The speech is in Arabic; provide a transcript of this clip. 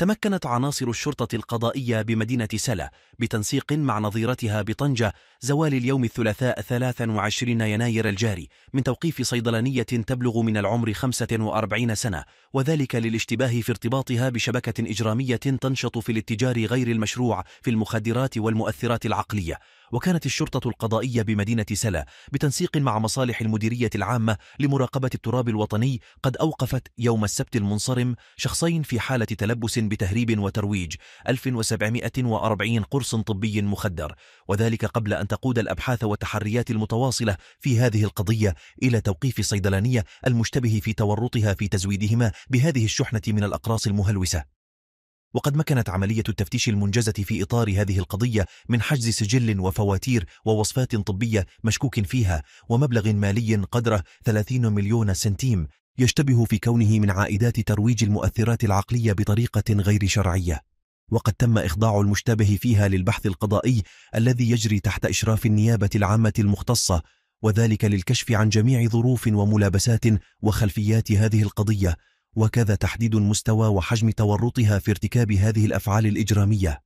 تمكنت عناصر الشرطة القضائية بمدينة سلا بتنسيق مع نظيرتها بطنجة زوال اليوم الثلاثاء 23 يناير الجاري من توقيف صيدلانية تبلغ من العمر 45 سنة وذلك للاشتباه في ارتباطها بشبكة إجرامية تنشط في الاتجار غير المشروع في المخدرات والمؤثرات العقلية وكانت الشرطة القضائية بمدينة سلا بتنسيق مع مصالح المديرية العامة لمراقبة التراب الوطني قد أوقفت يوم السبت المنصرم شخصين في حالة تلبس بتهريب وترويج 1740 قرص طبي مخدر وذلك قبل أن تقود الأبحاث والتحريات المتواصلة في هذه القضية إلى توقيف صيدلانية المشتبه في تورطها في تزويدهما بهذه الشحنة من الأقراص المهلوسة وقد مكنت عملية التفتيش المنجزة في إطار هذه القضية من حجز سجل وفواتير ووصفات طبية مشكوك فيها ومبلغ مالي قدره 30 مليون سنتيم يشتبه في كونه من عائدات ترويج المؤثرات العقلية بطريقة غير شرعية وقد تم إخضاع المشتبه فيها للبحث القضائي الذي يجري تحت إشراف النيابة العامة المختصة وذلك للكشف عن جميع ظروف وملابسات وخلفيات هذه القضية وكذا تحديد مستوى وحجم تورطها في ارتكاب هذه الأفعال الإجرامية